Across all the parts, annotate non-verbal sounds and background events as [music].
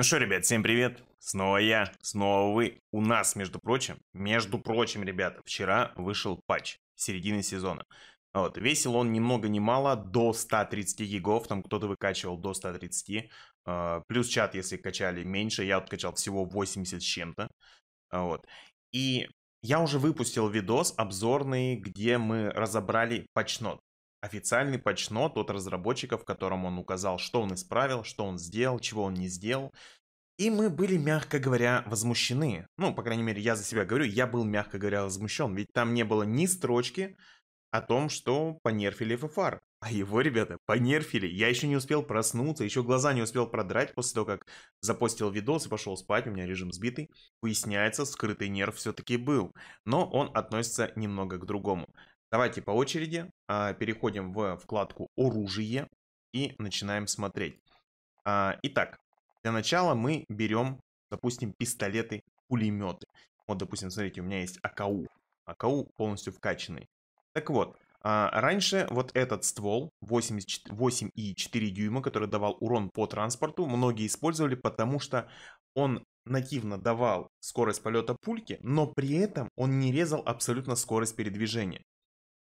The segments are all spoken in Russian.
Ну что, ребят, всем привет. Снова я, снова вы. У нас, между прочим, между прочим, ребята, вчера вышел патч середины сезона. Вот, весил он ни много ни мало, до 130 гигов, там кто-то выкачивал до 130, а, плюс чат, если качали меньше, я откачал всего 80 с чем-то, а, вот. И я уже выпустил видос обзорный, где мы разобрали патчнот. Официальный патчнот от разработчиков, которым он указал, что он исправил, что он сделал, чего он не сделал. И мы были, мягко говоря, возмущены. Ну, по крайней мере, я за себя говорю, я был, мягко говоря, возмущен. Ведь там не было ни строчки о том, что понерфили ФФР. А его, ребята, понерфили. Я еще не успел проснуться, еще глаза не успел продрать после того, как запостил видос и пошел спать, у меня режим сбитый. Выясняется, скрытый нерв все-таки был. Но он относится немного к другому. Давайте по очереди а, переходим в вкладку «Оружие» и начинаем смотреть. А, итак, для начала мы берем, допустим, пистолеты, пулеметы. Вот, допустим, смотрите, у меня есть АКУ. АКУ полностью вкачанный. Так вот, а, раньше вот этот ствол 8,4 дюйма, который давал урон по транспорту, многие использовали, потому что он нативно давал скорость полета пульки, но при этом он не резал абсолютно скорость передвижения.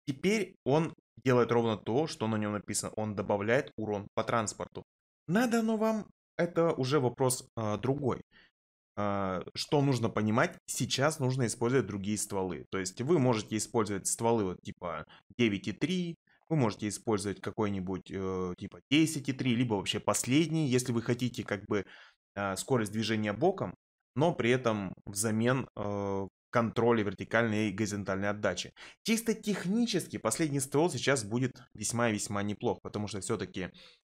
Теперь он делает ровно то, что на нем написано. Он добавляет урон по транспорту. Надо оно вам, это уже вопрос э, другой. Э, что нужно понимать, сейчас нужно использовать другие стволы. То есть вы можете использовать стволы вот типа 9.3, вы можете использовать какой-нибудь э, типа 10.3, либо вообще последний, если вы хотите как бы э, скорость движения боком, но при этом взамен э, контроля вертикальной и горизонтальной отдачи. Чисто технически последний ствол сейчас будет весьма-весьма неплох, потому что все-таки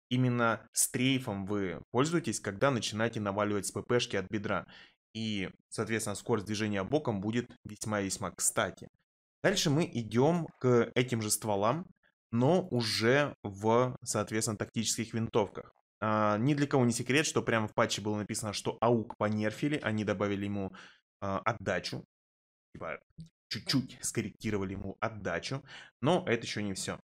именно стрейфом вы пользуетесь, когда начинаете наваливать с ППшки от бедра. И, соответственно, скорость движения боком будет весьма-весьма кстати. Дальше мы идем к этим же стволам, но уже в, соответственно, тактических винтовках. А, ни для кого не секрет, что прямо в патче было написано, что АУК понерфили, они добавили ему а, отдачу типа, чуть-чуть скорректировали ему отдачу, но это еще не все.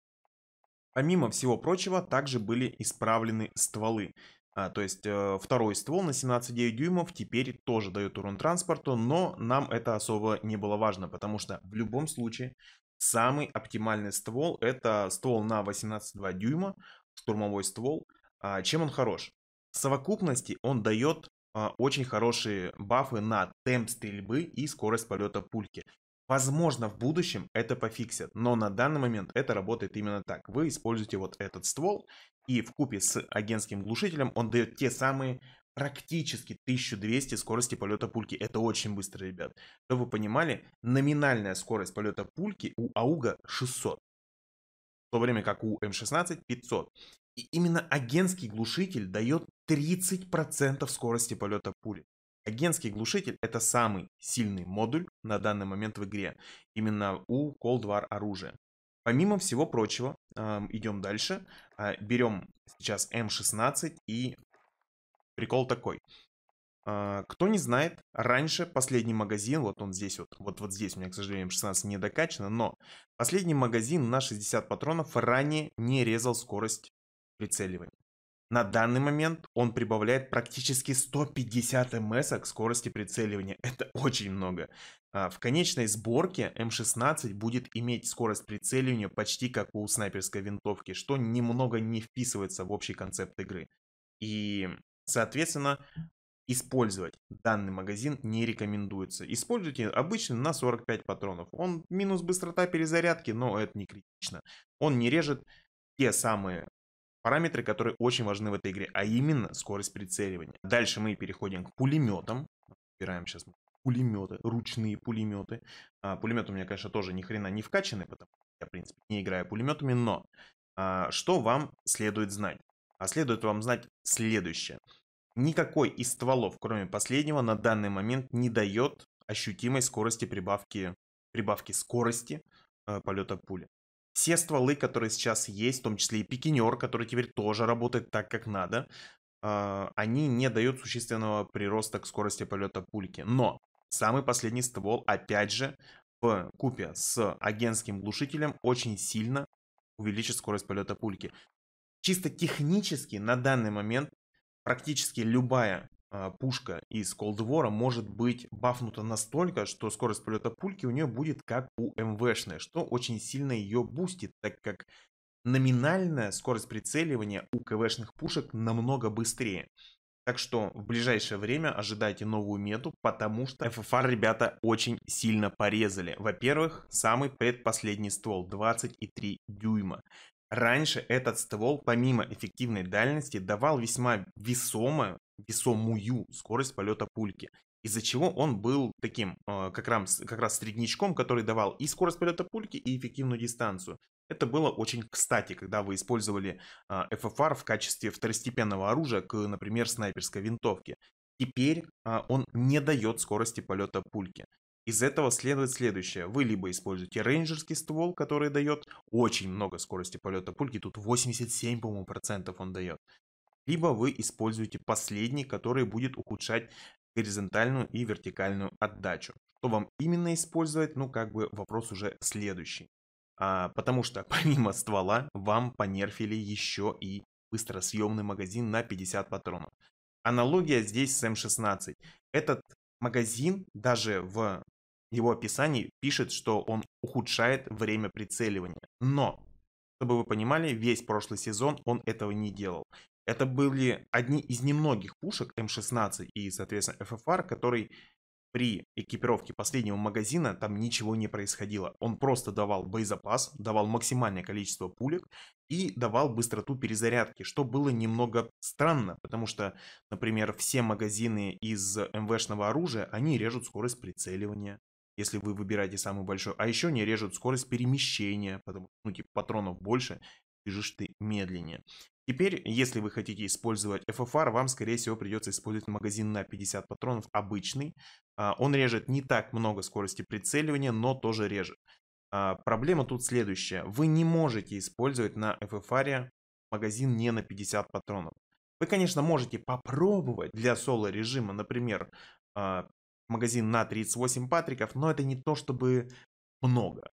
Помимо всего прочего, также были исправлены стволы. А, то есть э, второй ствол на 17,9 дюймов теперь тоже дает урон транспорту, но нам это особо не было важно, потому что в любом случае самый оптимальный ствол это ствол на 18,2 дюйма, штурмовой ствол. А, чем он хорош? В совокупности он дает а, очень хорошие бафы на темп стрельбы и скорость полета пульки. Возможно, в будущем это пофиксят, но на данный момент это работает именно так. Вы используете вот этот ствол, и в купе с агентским глушителем он дает те самые практически 1200 скорости полета пульки. Это очень быстро, ребят. Чтобы вы понимали, номинальная скорость полета пульки у Ауга 600, в то время как у М16 500. И именно агентский глушитель дает 30% скорости полета пули. Агентский глушитель это самый сильный модуль на данный момент в игре, именно у Cold War оружия. Помимо всего прочего, эм, идем дальше, а, берем сейчас М16 и прикол такой. А, кто не знает, раньше последний магазин, вот он здесь вот, вот, вот здесь у меня, к сожалению, М16 не докачано, но последний магазин на 60 патронов ранее не резал скорость прицеливания. На данный момент он прибавляет практически 150 МС к скорости прицеливания. [laughs] Это очень много. А, в конечной сборке М16 будет иметь скорость прицеливания почти как у снайперской винтовки, что немного не вписывается в общий концепт игры. И, соответственно, использовать данный магазин не рекомендуется. Используйте обычный на 45 патронов. Он минус быстрота перезарядки, но это не критично. Он не режет те самые параметры, которые очень важны в этой игре, а именно скорость прицеливания. Дальше мы переходим к пулеметам. Выбираем сейчас пулеметы, ручные пулеметы. А, пулеметы у меня, конечно, тоже ни хрена не вкачаны, потому что я, в принципе, не играю пулеметами, но а, что вам следует знать? А следует вам знать следующее. Никакой из стволов, кроме последнего, на данный момент не дает ощутимой скорости прибавки, прибавки скорости э, полета пули все стволы, которые сейчас есть, в том числе и пикинер, который теперь тоже работает так, как надо, а, они не дают существенного прироста к скорости полета пульки. Но самый последний ствол, опять же, в купе с агентским глушителем очень сильно увеличит скорость полета пульки. Чисто технически на данный момент практически любая а, пушка из Cold War может быть бафнута настолько, что скорость полета пульки у нее будет как у МВшной, что очень сильно ее бустит, так как номинальная скорость прицеливания у КВшных пушек намного быстрее. Так что в ближайшее время ожидайте новую мету, потому что FFR ребята очень сильно порезали. Во-первых, самый предпоследний ствол 23 дюйма. Раньше этот ствол, помимо эффективной дальности, давал весьма весомое весомую скорость полета пульки. Из-за чего он был таким а, как раз, как раз среднячком, который давал и скорость полета пульки, и эффективную дистанцию. Это было очень кстати, когда вы использовали а, FFR в качестве второстепенного оружия к, например, снайперской винтовке. Теперь а, он не дает скорости полета пульки. Из этого следует следующее. Вы либо используете рейнджерский ствол, который дает очень много скорости полета пульки, тут 87, по-моему, процентов он дает либо вы используете последний, который будет ухудшать горизонтальную и вертикальную отдачу. Что вам именно использовать, ну как бы вопрос уже следующий. А, потому что [laughs] помимо ствола вам понерфили еще и быстросъемный магазин на 50 патронов. Аналогия здесь с М16. Эм Этот магазин даже в его описании пишет, что он ухудшает время прицеливания. Но, чтобы вы понимали, весь прошлый сезон он этого не делал. Это были одни из немногих пушек М16 и, соответственно, ФФР, который при экипировке последнего магазина там ничего не происходило. Он просто давал боезапас, давал максимальное количество пулек и давал быстроту перезарядки, что было немного странно, потому что, например, все магазины из МВшного оружия, они режут скорость прицеливания, если вы выбираете самый большой, а еще не режут скорость перемещения, потому что ну, типа, патронов больше, бежишь ты медленнее. Теперь, если вы хотите использовать FFR, вам, скорее всего, придется использовать магазин на 50 патронов обычный. А, он режет не так много скорости прицеливания, но тоже режет. А, проблема тут следующая. Вы не можете использовать на FFR магазин не на 50 патронов. Вы, конечно, можете попробовать для соло режима, например, а, магазин на 38 патриков, но это не то чтобы много.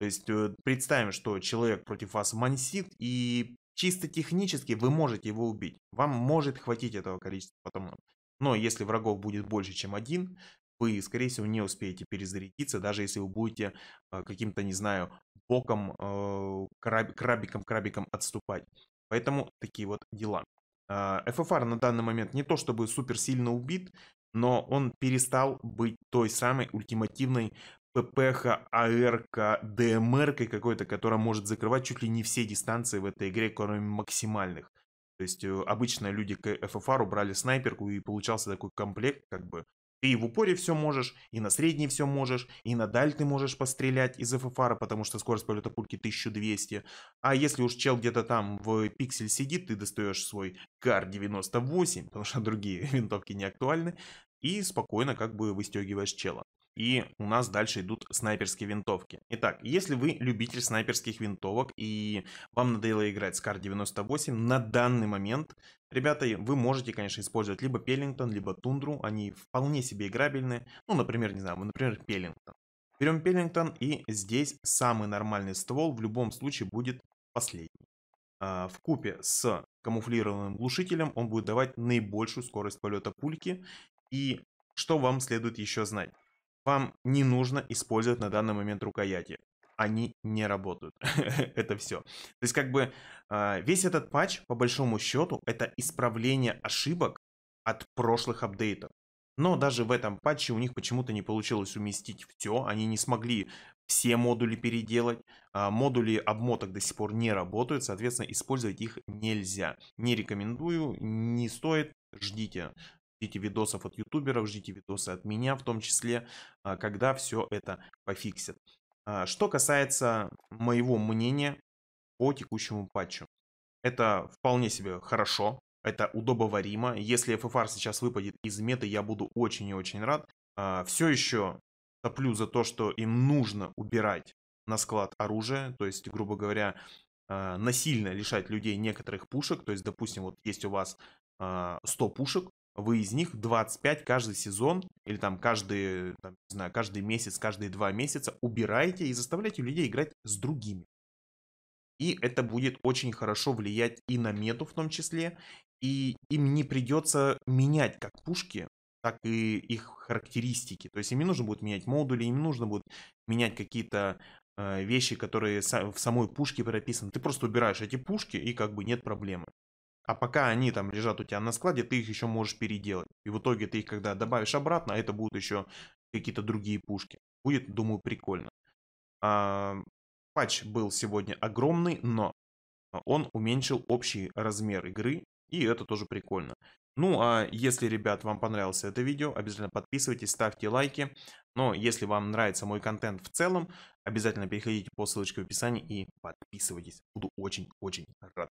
То есть э, представим, что человек против вас мансит и Чисто технически вы можете его убить. Вам может хватить этого количества потом. Но если врагов будет больше, чем один, вы, скорее всего, не успеете перезарядиться, даже если вы будете э, каким-то, не знаю, боком, э, крабиком-крабиком отступать. Поэтому такие вот дела. Э, а, FFR на данный момент не то чтобы супер сильно убит, но он перестал быть той самой ультимативной ППХ, АРК, ДМР какой-то, которая может закрывать чуть ли не все дистанции в этой игре, кроме максимальных. То есть э, обычно люди к FFR брали снайперку и получался такой комплект, как бы ты и в упоре все можешь, и на средней все можешь, и на даль ты можешь пострелять из FFR, потому что скорость полета пульки 1200. А если уж чел где-то там в пиксель сидит, ты достаешь свой кар 98, потому что [laughs] другие винтовки не актуальны, и спокойно как бы выстегиваешь чела и у нас дальше идут снайперские винтовки. Итак, если вы любитель снайперских винтовок и вам надоело играть с Кар 98, на данный момент, ребята, вы можете, конечно, использовать либо Пеллингтон, либо Тундру, они вполне себе играбельны. Ну, например, не знаю, например, Пеллингтон. Берем Пеллингтон и здесь самый нормальный ствол в любом случае будет последний. А, в купе с камуфлированным глушителем он будет давать наибольшую скорость полета пульки. И что вам следует еще знать? вам не нужно использовать на данный момент рукояти. Они не работают. [laughs] это все. То есть как бы а, весь этот патч, по большому счету, это исправление ошибок от прошлых апдейтов. Но даже в этом патче у них почему-то не получилось уместить все. Они не смогли все модули переделать. А, модули обмоток до сих пор не работают, соответственно, использовать их нельзя. Не рекомендую, не стоит, ждите. Ждите видосов от ютуберов, ждите видосы от меня в том числе, а, когда все это пофиксят. А, что касается моего мнения по текущему патчу. Это вполне себе хорошо, это удобоваримо. Если FFR сейчас выпадет из меты, я буду очень и очень рад. А, все еще топлю за то, что им нужно убирать на склад оружие, то есть, грубо говоря, насильно лишать людей некоторых пушек, то есть, допустим, вот есть у вас 100 пушек, вы из них 25 каждый сезон или там каждый, там, не знаю, каждый месяц, каждые два месяца убираете и заставляете людей играть с другими. И это будет очень хорошо влиять и на мету в том числе, и им не придется менять как пушки, так и их характеристики. То есть им не нужно будет менять модули, им нужно будет менять какие-то э, вещи, которые в самой пушке прописаны. Ты просто убираешь эти пушки, и как бы нет проблемы. А пока они там лежат у тебя на складе, ты их еще можешь переделать. И в итоге ты их когда добавишь обратно, это будут еще какие-то другие пушки. Будет, думаю, прикольно. А, патч был сегодня огромный, но он уменьшил общий размер игры, и это тоже прикольно. Ну, а если, ребят, вам понравилось это видео, обязательно подписывайтесь, ставьте лайки. Но если вам нравится мой контент в целом, обязательно переходите по ссылочке в описании и подписывайтесь. Буду очень-очень рад.